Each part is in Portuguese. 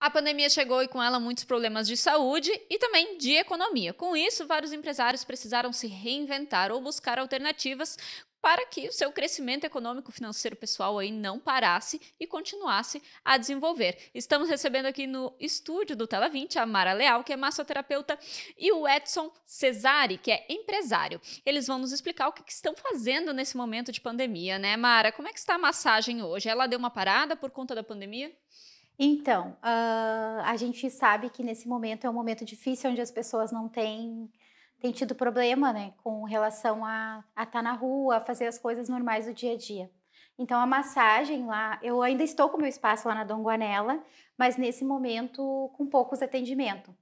A pandemia chegou e com ela muitos problemas de saúde e também de economia. Com isso, vários empresários precisaram se reinventar ou buscar alternativas para que o seu crescimento econômico, financeiro, pessoal aí não parasse e continuasse a desenvolver. Estamos recebendo aqui no estúdio do Tela 20 a Mara Leal, que é massoterapeuta, e o Edson Cesari, que é empresário. Eles vão nos explicar o que, que estão fazendo nesse momento de pandemia, né, Mara? Como é que está a massagem hoje? Ela deu uma parada por conta da pandemia? Então, uh, a gente sabe que nesse momento é um momento difícil onde as pessoas não têm, têm tido problema né, com relação a estar tá na rua, a fazer as coisas normais do dia a dia. Então, a massagem lá, eu ainda estou com o meu espaço lá na Donguanela, mas nesse momento com poucos atendimento.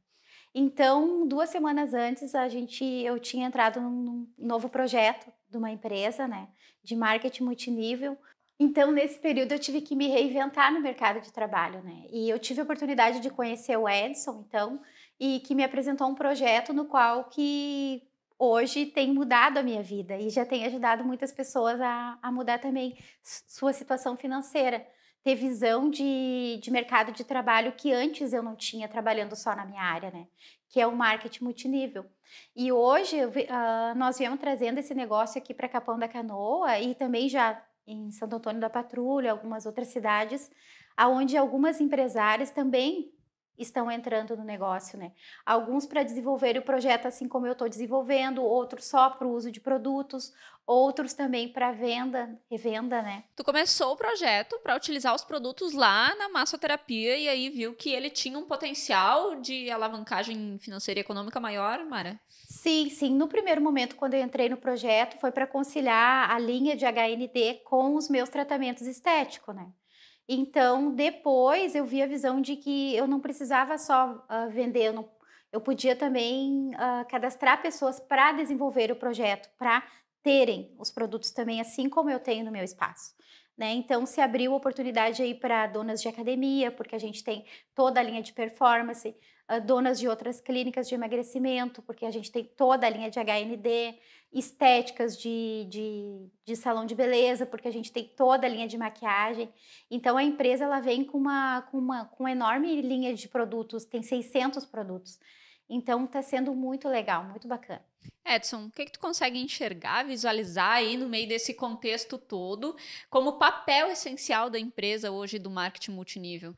Então, duas semanas antes, a gente, eu tinha entrado num novo projeto de uma empresa, né, de marketing multinível, então, nesse período, eu tive que me reinventar no mercado de trabalho, né? E eu tive a oportunidade de conhecer o Edson, então, e que me apresentou um projeto no qual que hoje tem mudado a minha vida e já tem ajudado muitas pessoas a, a mudar também sua situação financeira. Ter visão de, de mercado de trabalho que antes eu não tinha trabalhando só na minha área, né? Que é o marketing multinível. E hoje uh, nós viemos trazendo esse negócio aqui para Capão da Canoa e também já em Santo Antônio da Patrulha, algumas outras cidades, aonde algumas empresárias também estão entrando no negócio, né? Alguns para desenvolver o projeto assim como eu estou desenvolvendo, outros só para o uso de produtos, outros também para venda, revenda, né? Tu começou o projeto para utilizar os produtos lá na massoterapia e aí viu que ele tinha um potencial de alavancagem financeira e econômica maior, Mara? Sim, sim. No primeiro momento, quando eu entrei no projeto, foi para conciliar a linha de HND com os meus tratamentos estéticos, né? Então, depois eu vi a visão de que eu não precisava só uh, vender, eu, não, eu, podia também uh, cadastrar pessoas para desenvolver o projeto, para terem os produtos também, assim como eu tenho no meu espaço. Né? Então se abriu oportunidade aí para donas de academia, porque a gente tem toda a linha de performance, ah, donas de outras clínicas de emagrecimento, porque a gente tem toda a linha de HND, estéticas de, de, de salão de beleza, porque a gente tem toda a linha de maquiagem. Então a empresa ela vem com uma, com uma, com uma enorme linha de produtos, tem 600 produtos. Então está sendo muito legal, muito bacana. Edson, o que, que tu consegue enxergar, visualizar aí no meio desse contexto todo, como papel essencial da empresa hoje do marketing multinível?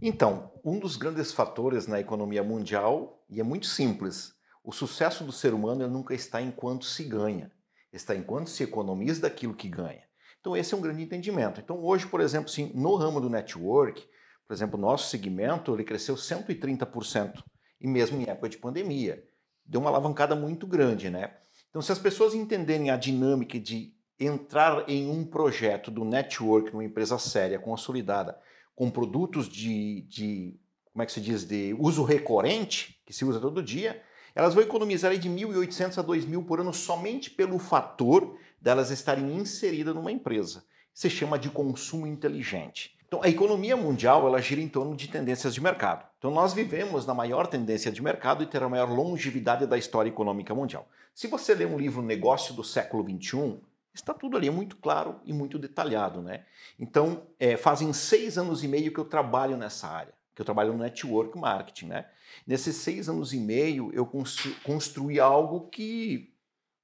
Então, um dos grandes fatores na economia mundial, e é muito simples, o sucesso do ser humano nunca está enquanto se ganha, está enquanto se economiza daquilo que ganha. Então, esse é um grande entendimento. Então, hoje, por exemplo, sim, no ramo do network, por exemplo, nosso segmento ele cresceu 130% e mesmo em época de pandemia. Deu uma alavancada muito grande, né? Então, se as pessoas entenderem a dinâmica de entrar em um projeto do network numa empresa séria, consolidada, com produtos de, de como é que se diz, de uso recorrente, que se usa todo dia, elas vão economizar de 1.800 a 2.000 por ano somente pelo fator delas estarem inseridas numa empresa. Se chama de consumo inteligente. Então, a economia mundial ela gira em torno de tendências de mercado. Então, nós vivemos na maior tendência de mercado e terá a maior longevidade da história econômica mundial. Se você ler um livro Negócio do Século XXI, está tudo ali, é muito claro e muito detalhado. Né? Então, é, fazem seis anos e meio que eu trabalho nessa área, que eu trabalho no network marketing. Né? Nesses seis anos e meio, eu construí algo que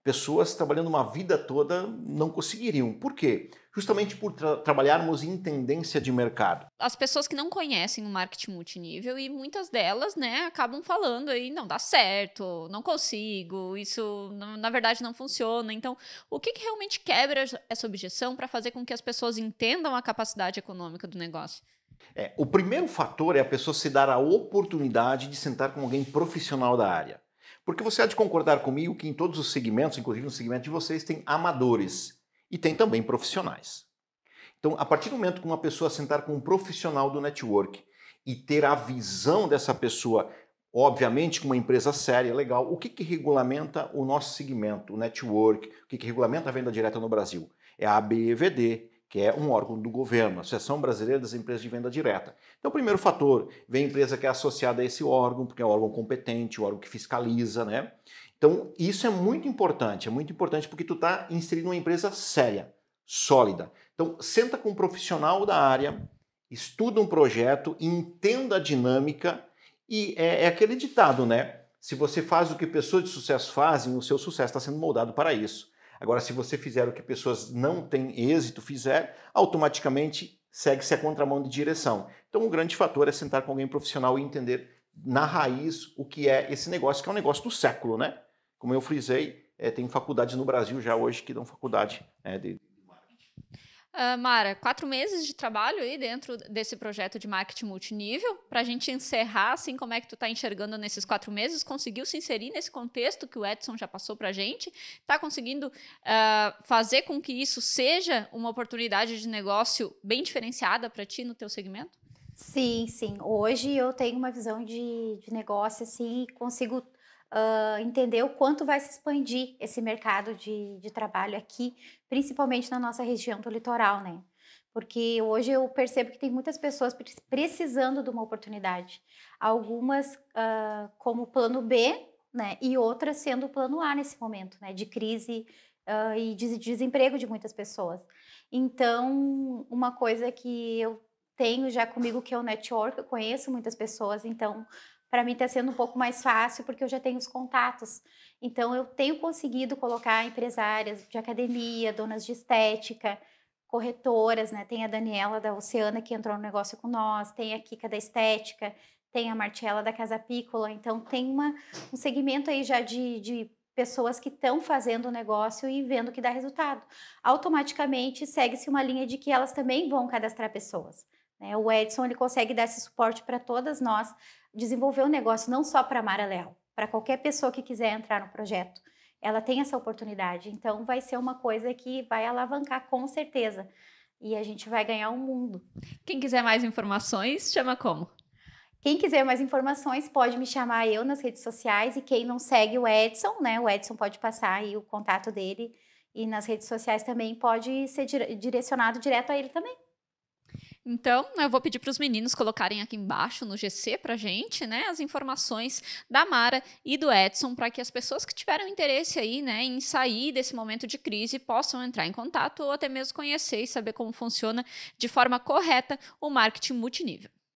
pessoas trabalhando uma vida toda não conseguiriam. Por quê? Justamente por tra trabalharmos em tendência de mercado. As pessoas que não conhecem o marketing multinível e muitas delas, né, acabam falando aí, não dá certo, não consigo, isso na verdade não funciona. Então, o que, que realmente quebra essa objeção para fazer com que as pessoas entendam a capacidade econômica do negócio? É, o primeiro fator é a pessoa se dar a oportunidade de sentar com alguém profissional da área. Porque você há de concordar comigo que em todos os segmentos, inclusive no segmento de vocês, tem amadores e tem também profissionais. Então, a partir do momento que uma pessoa sentar com um profissional do network e ter a visão dessa pessoa, obviamente com uma empresa séria, legal, o que, que regulamenta o nosso segmento, o network, o que, que regulamenta a venda direta no Brasil? É a ABVD, que é um órgão do governo, Associação Brasileira das Empresas de Venda Direta. Então, o primeiro fator, vem a empresa que é associada a esse órgão, porque é o órgão competente, o órgão que fiscaliza, né? Então, isso é muito importante, é muito importante porque tu está inserido numa empresa séria, sólida. Então, senta com um profissional da área, estuda um projeto, entenda a dinâmica e é, é aquele ditado, né? Se você faz o que pessoas de sucesso fazem, o seu sucesso está sendo moldado para isso. Agora, se você fizer o que pessoas não têm êxito fizer, automaticamente segue-se a contramão de direção. Então, o um grande fator é sentar com alguém profissional e entender na raiz o que é esse negócio, que é um negócio do século, né? Como eu frisei, é, tem faculdades no Brasil já hoje que dão faculdade né, de marketing. Uh, Mara, quatro meses de trabalho aí dentro desse projeto de marketing multinível. Para a gente encerrar, assim, como é que tu está enxergando nesses quatro meses? Conseguiu se inserir nesse contexto que o Edson já passou para a gente? Está conseguindo uh, fazer com que isso seja uma oportunidade de negócio bem diferenciada para ti no teu segmento? Sim, sim. Hoje eu tenho uma visão de, de negócio assim e consigo uh, entender o quanto vai se expandir esse mercado de, de trabalho aqui, principalmente na nossa região do litoral, né? Porque hoje eu percebo que tem muitas pessoas precisando de uma oportunidade. Algumas uh, como plano B, né? E outras sendo o plano A nesse momento, né? De crise uh, e de desemprego de muitas pessoas. Então, uma coisa que eu tenho já comigo que é o network, eu conheço muitas pessoas, então para mim está sendo um pouco mais fácil porque eu já tenho os contatos. Então eu tenho conseguido colocar empresárias de academia, donas de estética, corretoras, né? Tem a Daniela da Oceana que entrou no negócio com nós, tem a Kika da Estética, tem a Martiela da Casa Pícola. Então tem uma, um segmento aí já de, de pessoas que estão fazendo o negócio e vendo que dá resultado. Automaticamente segue-se uma linha de que elas também vão cadastrar pessoas. Né? O Edson ele consegue dar esse suporte para todas nós, desenvolver o um negócio não só para a Mara Leal, para qualquer pessoa que quiser entrar no projeto. Ela tem essa oportunidade, então vai ser uma coisa que vai alavancar com certeza. E a gente vai ganhar o um mundo. Quem quiser mais informações, chama como? Quem quiser mais informações, pode me chamar eu nas redes sociais. E quem não segue o Edson, né? O Edson pode passar aí o contato dele. E nas redes sociais também pode ser direcionado direto a ele também. Então, eu vou pedir para os meninos colocarem aqui embaixo no GC para gente, né, as informações da Mara e do Edson para que as pessoas que tiveram interesse aí, né, em sair desse momento de crise possam entrar em contato ou até mesmo conhecer e saber como funciona de forma correta o marketing multinível.